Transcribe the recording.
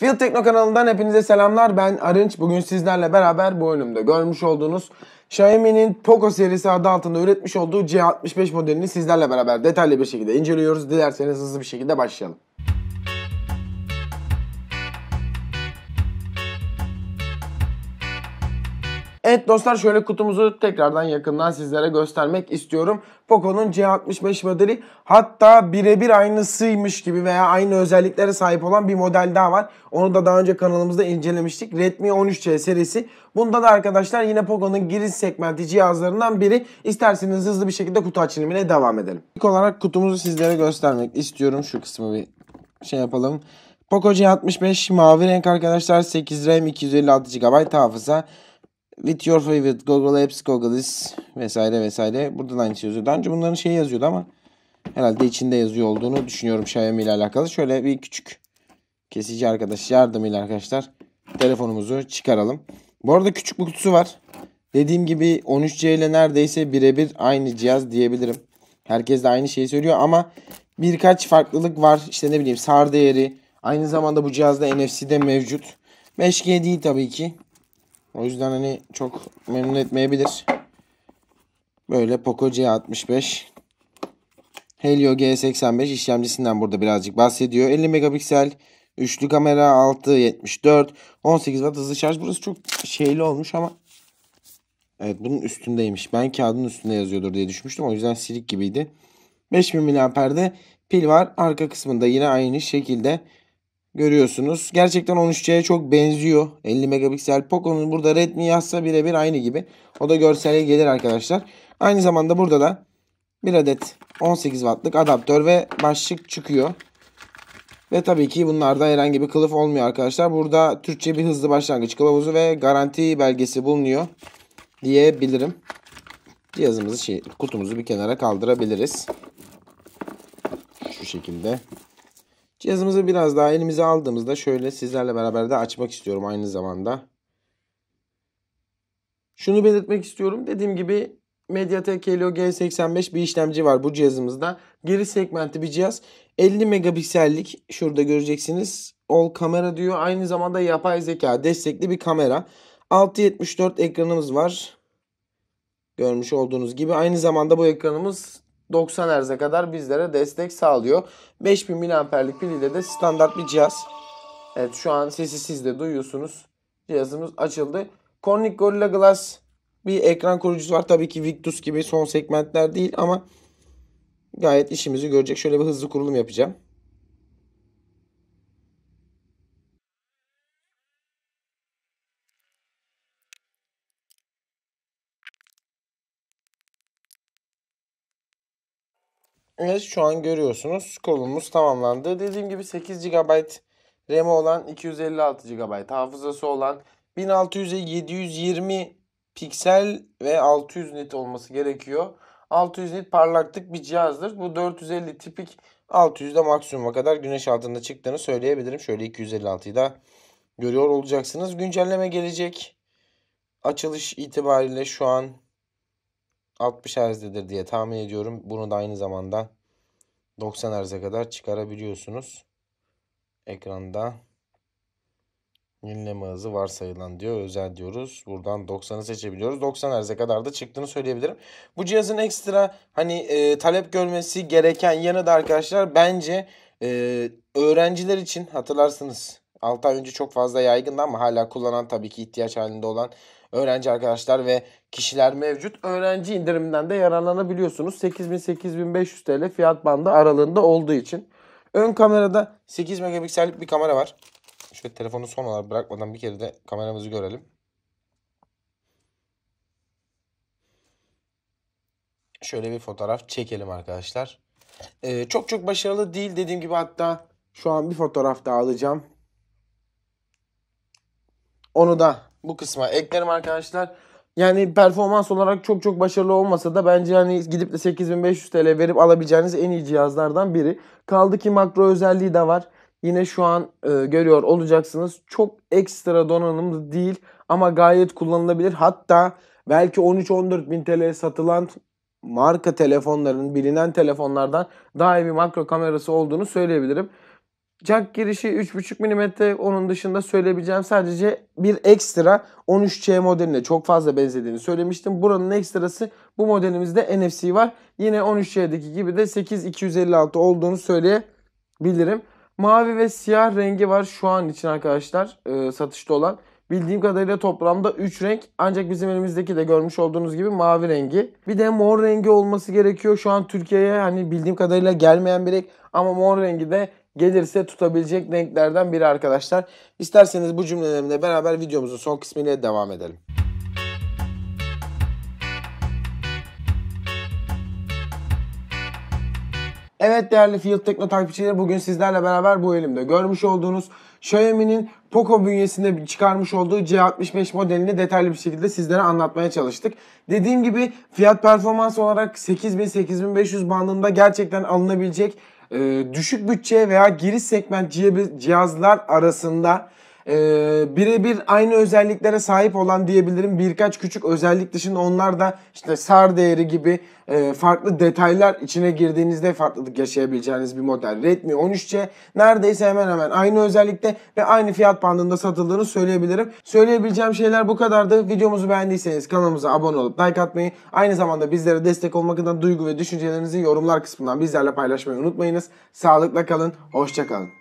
Field Tekno kanalından hepinize selamlar. Ben Arınç. Bugün sizlerle beraber bu bölümde görmüş olduğunuz Xiaomi'nin Poco serisi adı altında üretmiş olduğu C65 modelini sizlerle beraber detaylı bir şekilde inceliyoruz. Dilerseniz hızlı bir şekilde başlayalım. Evet dostlar şöyle kutumuzu tekrardan yakından sizlere göstermek istiyorum. Poco'nun C65 modeli hatta birebir aynısıymış gibi veya aynı özelliklere sahip olan bir model daha var. Onu da daha önce kanalımızda incelemiştik. Redmi 13C serisi. Bunda da arkadaşlar yine Poco'nun giriş segmenti cihazlarından biri. İsterseniz hızlı bir şekilde kutu açılımına devam edelim. İlk olarak kutumuzu sizlere göstermek istiyorum. Şu kısmı bir şey yapalım. Poco C65 mavi renk arkadaşlar 8 RAM 256 GB hafıza with your favorite Google Apps, Google is vesaire vesaire. Burada da aynı şey yazıyor. Daha önce bunların şeyi yazıyordu ama herhalde içinde yazıyor olduğunu düşünüyorum Xiaomi ile alakalı. Şöyle bir küçük kesici arkadaş yardımıyla arkadaşlar telefonumuzu çıkaralım. Bu arada küçük bir kutusu var. Dediğim gibi 13C ile neredeyse birebir aynı cihaz diyebilirim. Herkes de aynı şeyi söylüyor ama birkaç farklılık var. İşte ne bileyim SAR değeri. Aynı zamanda bu cihazda NFC de mevcut. 5G değil tabii ki. O yüzden hani çok memnun etmeyebilir. Böyle Poco C65 Helio G85 işlemcisinden burada birazcık bahsediyor. 50 megapiksel üçlü kamera 674 18 watt hızlı şarj. Burası çok şeyli olmuş ama Evet bunun üstündeymiş. Ben kağıdın üstünde yazıyordur diye düşünmüştüm O yüzden silik gibiydi. 5000 mAh'de pil var. Arka kısmında yine aynı şekilde Görüyorsunuz. Gerçekten 13C'ye çok benziyor. 50 megapiksel Poco'nun burada Redmi yazsa birebir aynı gibi. O da görsele gelir arkadaşlar. Aynı zamanda burada da bir adet 18 wattlık adaptör ve başlık çıkıyor. Ve tabii ki bunlarda herhangi bir kılıf olmuyor arkadaşlar. Burada Türkçe bir hızlı başlangıç kılavuzu ve garanti belgesi bulunuyor diyebilirim. Cihazımızı şey, kutumuzu bir kenara kaldırabiliriz. Şu şekilde Cihazımızı biraz daha elimize aldığımızda şöyle sizlerle beraber de açmak istiyorum aynı zamanda. Şunu belirtmek istiyorum. Dediğim gibi Mediatek Helio G85 bir işlemci var bu cihazımızda. Geri segmentli bir cihaz. 50 megapiksellik şurada göreceksiniz. Ol kamera diyor. Aynı zamanda yapay zeka destekli bir kamera. 674 ekranımız var. Görmüş olduğunuz gibi. Aynı zamanda bu ekranımız 90 Hz'e kadar bizlere destek sağlıyor. 5000 mAh'lik piliyle de standart bir cihaz. Evet şu an sesi siz de duyuyorsunuz. Cihazımız açıldı. Corning Gorilla Glass bir ekran koruyucusu var. Tabii ki Victus gibi son segmentler değil ama gayet işimizi görecek. Şöyle bir hızlı kurulum yapacağım. Evet şu an görüyorsunuz kolumuz tamamlandı. Dediğim gibi 8 GB RAM olan 256 GB hafızası olan 1600'e 720 piksel ve 600 nit olması gerekiyor. 600 nit parlaklık bir cihazdır. Bu 450 tipik 600'de maksimuma kadar güneş altında çıktığını söyleyebilirim. Şöyle 256'yı da görüyor olacaksınız. Güncelleme gelecek. Açılış itibariyle şu an 60 Hz'dedir diye tahmin ediyorum. Bunu da aynı zamanda 90 Hz'e kadar çıkarabiliyorsunuz. Ekranda yenileme hızı varsayılan diyor. Özel diyoruz. Buradan 90'ı seçebiliyoruz. 90 Hz'e kadar da çıktığını söyleyebilirim. Bu cihazın ekstra hani e, talep görmesi gereken yanı da arkadaşlar bence e, öğrenciler için hatırlarsınız 6 ay önce çok fazla yaygındı ama hala kullanan tabii ki ihtiyaç halinde olan öğrenci arkadaşlar ve kişiler mevcut. Öğrenci indiriminden de yararlanabiliyorsunuz. 8000-8500 TL fiyat bandı aralığında olduğu için. Ön kamerada 8 megapiksellik bir kamera var. Şöyle telefonu son olarak bırakmadan bir kere de kameramızı görelim. Şöyle bir fotoğraf çekelim arkadaşlar. Ee, çok çok başarılı değil dediğim gibi hatta şu an bir fotoğraf daha alacağım. Onu da bu kısma eklerim arkadaşlar. Yani performans olarak çok çok başarılı olmasa da bence hani gidip de 8500 TL verip alabileceğiniz en iyi cihazlardan biri. Kaldı ki makro özelliği de var. Yine şu an e, görüyor olacaksınız. Çok ekstra donanımlı değil ama gayet kullanılabilir. Hatta belki 13-14 bin TL satılan marka telefonların bilinen telefonlardan daha iyi bir makro kamerası olduğunu söyleyebilirim. Jack girişi 3.5 mm onun dışında söyleyebileceğim sadece bir ekstra 13C modeline çok fazla benzediğini söylemiştim. Buranın ekstrası bu modelimizde NFC var. Yine 13C'deki gibi de 8256 olduğunu söyleyebilirim. Mavi ve siyah rengi var şu an için arkadaşlar e, satışta olan. Bildiğim kadarıyla toplamda 3 renk ancak bizim elimizdeki de görmüş olduğunuz gibi mavi rengi. Bir de mor rengi olması gerekiyor. Şu an Türkiye'ye hani bildiğim kadarıyla gelmeyen bir renk ama mor rengi de gelirse tutabilecek renklerden biri arkadaşlar. İsterseniz bu cümlelerimle beraber videomuzun son kısmıyla devam edelim. Evet değerli Field Tekno takipçileri bugün sizlerle beraber bu elimde görmüş olduğunuz Xiaomi'nin Poco bünyesinde çıkarmış olduğu C65 modelini detaylı bir şekilde sizlere anlatmaya çalıştık. Dediğim gibi fiyat performans olarak 8000-8500 bandında gerçekten alınabilecek ee, düşük bütçe veya giriş segment cihazlar arasında e, birebir aynı özelliklere sahip olan diyebilirim. Birkaç küçük özellik dışında onlar da işte SAR değeri gibi e, farklı detaylar içine girdiğinizde farklılık yaşayabileceğiniz bir model. Redmi 13C neredeyse hemen hemen aynı özellikte ve aynı fiyat bandında satıldığını söyleyebilirim. Söyleyebileceğim şeyler bu kadardı. Videomuzu beğendiyseniz kanalımıza abone olup like atmayı, aynı zamanda bizlere destek olmak adına duygu ve düşüncelerinizi yorumlar kısmından bizlerle paylaşmayı unutmayınız. Sağlıkla kalın, hoşçakalın.